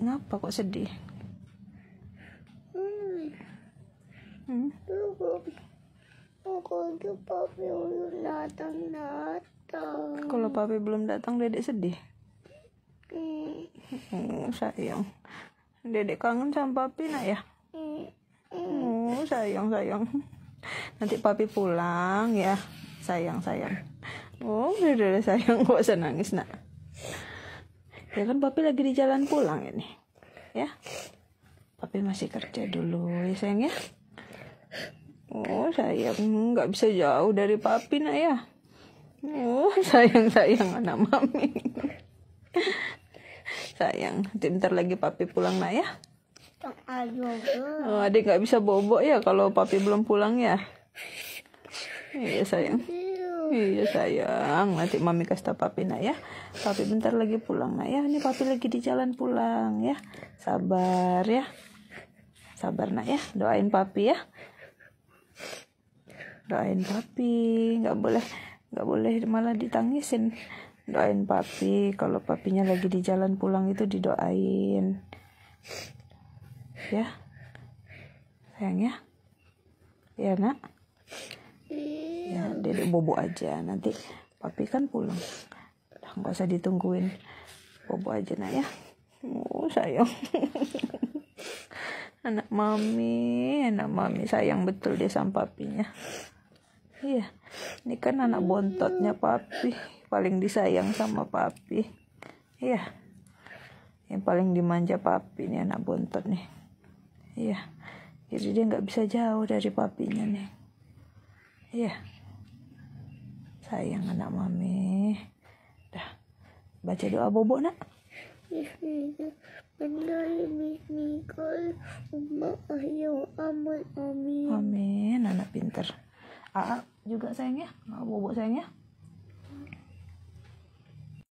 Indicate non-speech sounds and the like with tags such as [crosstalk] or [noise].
ngapa kok sedih hmm? kalau papi belum datang dedek sedih hmm, sayang dedek kangen sama papi nak ya hmm, sayang sayang nanti papi pulang ya sayang sayang oh udah sayang kok senangis nak ya kan papi lagi di jalan pulang ini ya papi masih kerja dulu ya sayang ya oh sayang nggak bisa jauh dari papi nak ya oh [laughs] sayang sayang anak mami sayang bentar lagi papi pulang nak ya Oh, adik nggak bisa bobok ya kalau papi belum pulang ya. Iya sayang. Iya, iya sayang, nanti mami kasih tau papi nak ya. Papi bentar lagi pulang nak ya. Ini papi lagi di jalan pulang ya. Sabar ya. Sabar nak ya. Doain papi ya. Doain papi, nggak boleh nggak boleh malah ditangisin. Doain papi, kalau papinya lagi di jalan pulang itu didoain. Ya. Sayang ya. Ya nak dedek bobo aja nanti papi kan pulang udah nggak usah ditungguin bobo aja nak ya oh sayang [laughs] anak mami anak mami sayang betul dia sama papinya iya ini kan anak bontotnya papi paling disayang sama papi iya yang paling dimanja papi nih anak bontot nih iya jadi dia nggak bisa jauh dari papinya nih iya sayang anak mami dah baca doa bobo nak Amin anak pinter Aa juga sayang ya Bobo sayang ya